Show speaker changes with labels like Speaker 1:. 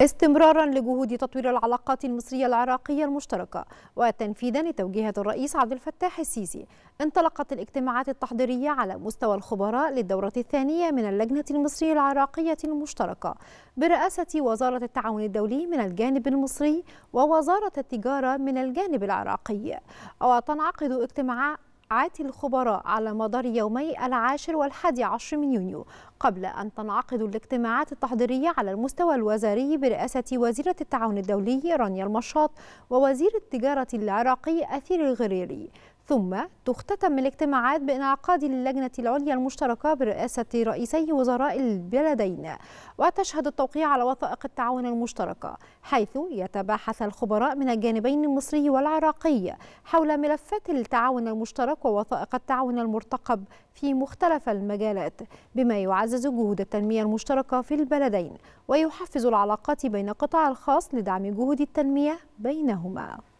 Speaker 1: استمرارا لجهود تطوير العلاقات المصرية العراقية المشتركة وتنفيذا لتوجيهات الرئيس عبد الفتاح السيسي انطلقت الاجتماعات التحضيرية على مستوى الخبراء للدورة الثانية من اللجنة المصرية العراقية المشتركة برئاسة وزارة التعاون الدولي من الجانب المصري ووزارة التجارة من الجانب العراقي وتنعقد اجتماع توقعات الخبراء على مدار يومي العاشر والحادي عشر من يونيو قبل أن تنعقد الاجتماعات التحضيرية على المستوى الوزاري برئاسة وزيرة التعاون الدولي رانيا المشاط ووزير التجارة العراقي أثير الغريري ثم تختتم الاجتماعات بانعقاد اللجنة العليا المشتركة برئاسة رئيسي وزراء البلدين وتشهد التوقيع على وثائق التعاون المشتركة حيث يتباحث الخبراء من الجانبين المصري والعراقي حول ملفات التعاون المشترك ووثائق التعاون المرتقب في مختلف المجالات بما يعزز جهود التنمية المشتركة في البلدين ويحفز العلاقات بين القطاع الخاص لدعم جهود التنمية بينهما